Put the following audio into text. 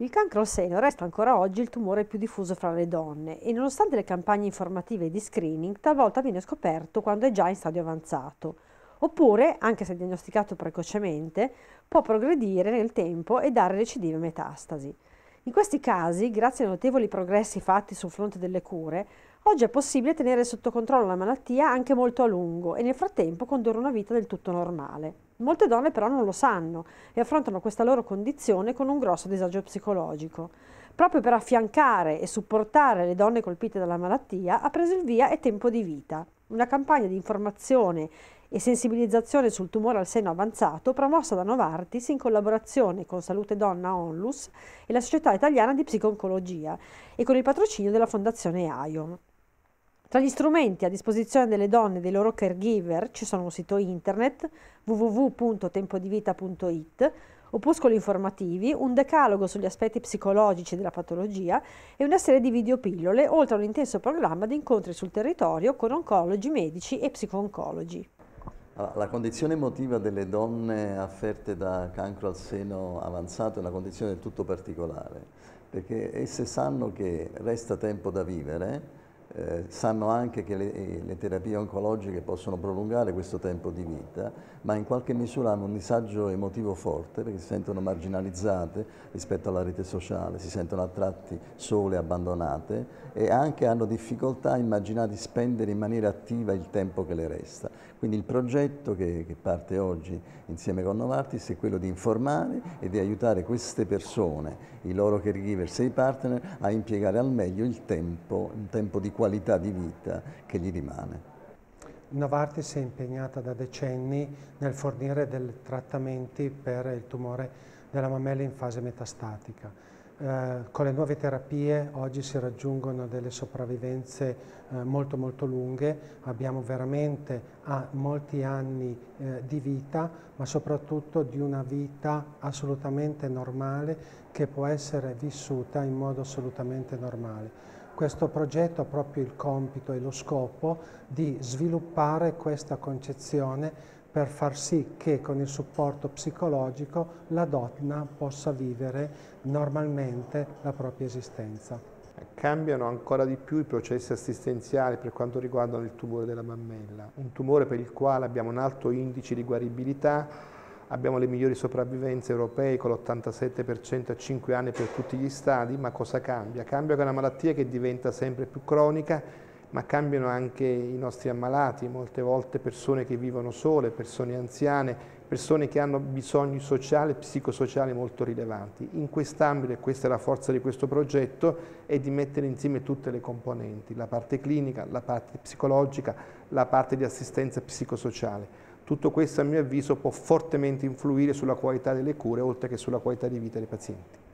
Il cancro al seno resta ancora oggi il tumore più diffuso fra le donne e nonostante le campagne informative di screening talvolta viene scoperto quando è già in stadio avanzato, oppure, anche se diagnosticato precocemente, può progredire nel tempo e dare recidive metastasi. In questi casi, grazie ai notevoli progressi fatti sul fronte delle cure, Oggi è possibile tenere sotto controllo la malattia anche molto a lungo e nel frattempo condurre una vita del tutto normale. Molte donne però non lo sanno e affrontano questa loro condizione con un grosso disagio psicologico. Proprio per affiancare e supportare le donne colpite dalla malattia ha preso il via È Tempo di Vita, una campagna di informazione e sensibilizzazione sul tumore al seno avanzato promossa da Novartis in collaborazione con Salute Donna Onlus e la Società Italiana di Psiconcologia e con il patrocinio della Fondazione IOM. Tra gli strumenti a disposizione delle donne e dei loro caregiver ci sono un sito internet www.tempodivita.it, opuscoli informativi, un decalogo sugli aspetti psicologici della patologia e una serie di videopillole, oltre a un intenso programma di incontri sul territorio con oncologi, medici e psico-oncologi. La condizione emotiva delle donne afferte da cancro al seno avanzato è una condizione del tutto particolare, perché esse sanno che resta tempo da vivere, eh, sanno anche che le, eh, le, terapie oncologiche possono prolungare questo tempo di vita, ma in qualche misura hanno un disagio emotivo forte perché si sentono marginalizzate rispetto alla rete sociale, si sentono attratti sole, abbandonate e anche hanno difficoltà a immaginare di spendere in maniera attiva il tempo che le resta. Quindi il progetto che, che parte oggi insieme con Novartis è quello di informare e di aiutare queste persone, i loro caregivers e i partner, a impiegare al meglio il tempo, un tempo di qualità di vita che gli rimane. Novartis si è impegnata da decenni nel fornire dei trattamenti per il tumore della mammella in fase metastatica. Eh, con le nuove terapie oggi si raggiungono delle sopravvivenze eh, molto molto lunghe, abbiamo veramente ah, molti anni eh, di vita, ma soprattutto di una vita assolutamente normale che può essere vissuta in modo assolutamente normale questo progetto ha proprio il compito e lo scopo di sviluppare questa concezione per far sì che con il supporto psicologico la donna possa vivere normalmente la propria esistenza. Cambiano ancora di più i processi assistenziali per quanto riguardano il tumore della mammella, un tumore per il quale abbiamo un alto indice di guaribilità abbiamo le migliori sopravvivenze europee con l'87% a 5 anni per tutti gli stadi, ma cosa cambia? Cambia che è una malattia che diventa sempre più cronica, ma cambiano anche i nostri ammalati, molte volte persone che vivono sole, persone anziane, persone che hanno bisogni sociali e psicosociali molto rilevanti. In quest'ambito, e questa è la forza di questo progetto, è di mettere insieme tutte le componenti, la parte clinica, la parte psicologica, la parte di assistenza psicosociale tutto questo a mio avviso può fortemente influire sulla qualità delle cure oltre che sulla qualità di vita dei pazienti.